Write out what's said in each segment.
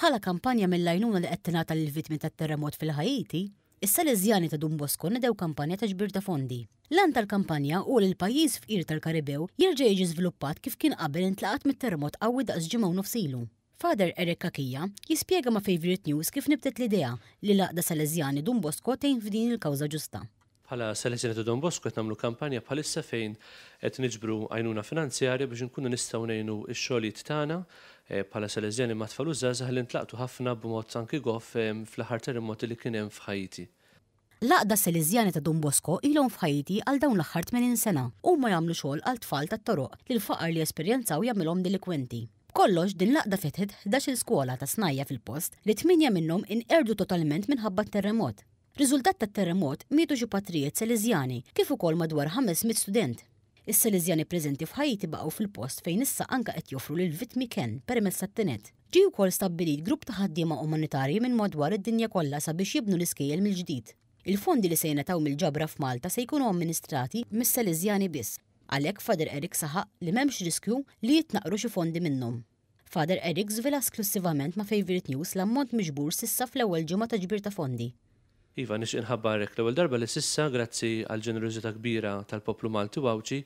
bħala kampanja mill-lajnuna li qed tal lill-vittmi tat-terremot fil-Ħajiti, issa l-iżjani ta' Dumbosko nedew kampanja ta' ġbir ta' fondi. Lan tal-kampanja u l pajjiż fqir tal-Karibew jirġa' jiġi żviluppat kif kien qabel intlaqat mit-terremot qawwi daqs ġimgħu nofsilu. Fader Erik Kakija jispjega ma' Favorite News kif nibtet l-idea li laqda Salesjani Dun Bosco tejn f'din il-kawża ġusta. Bħala Salesjani ta' Dun Bosko qed nagħmlu kampanja bħalissa fejn qed niġbru għajnuna finanzjarja biex nkunu nistgħu ngħinu x-xogħlijiet tagħna bħala eh, selezzjoni ma tfalu zazah li ntlaqtu ħafna b'mod sanki għof eh, fl-aħħar terremoti li kien hemm f'Ħajti. Laqda Selezzjani ta' Dumbosko Bosco ilhom f'Ħajti għal dawn l-aħħar 80 sena u ma jagħmlu xogħol għal tfal tat-toroq li l-faqar li esperjenzaw jagħmilhom delikwenti. Kollox din laqda fetħed il skola ta' snajja fil-post li 8 minnhom inqerdu totalment minħabba terremot. Riżultat tat terremot mietu xi patrijiet Selezzjani kif ukoll madwar 500 student is seliżjani preżenti f'Ħajti baqgħu fil-post fejn issa anka qed joffru lil vittmi kien permezz tat-tinet. Ġi wkoll stabbilit grupp ta' ħaddiema umanitarji minn madwar id-dinja kollha sabiex jibnu l-iskejjel mill-ġdid. Il-fondi li se jingħataw mill-ġabra f'Malta se jkunu amministrati mis-Seleżjani biss. Għalhekk Fader Erik saħaq li m'hemmx riskju li jitnaqru xi fondi minnhom. Fader Erik żvela esklusivament ma' Favorite News l-ammont miġbur sissa fl-ewwel ġimgħa ta' ġbir ta' fondi. Iva, nix inħabbarek l-ewel darba li sissa, grazzi għal ġenerozita kbira tal-poplu Malti għawċi,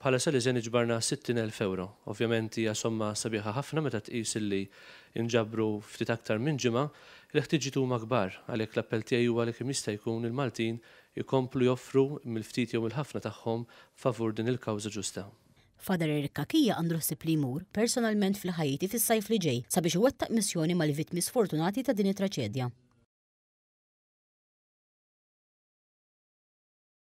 bħala sali zen iġbarna 60.000 euro. Ovvjament hija somma sabiħa ħafna meta tqis li inġabru ftit aktar minn ġimgħa, l-ħtiġi huma kbar għalhekk l-appell tiegħi huwa li kemm jista' jkun il-Maltin jkomplu joffru mill-ftit jew il-ħafna tagħhom favur din il-kawża ġusta. Fader Rikkakija għandru ħsib li jmur personalment fil-ħajti fis-sajf li ġej sabiex iwettaq missjoni mal-vittmi sfortunati ta' din it-traċedja.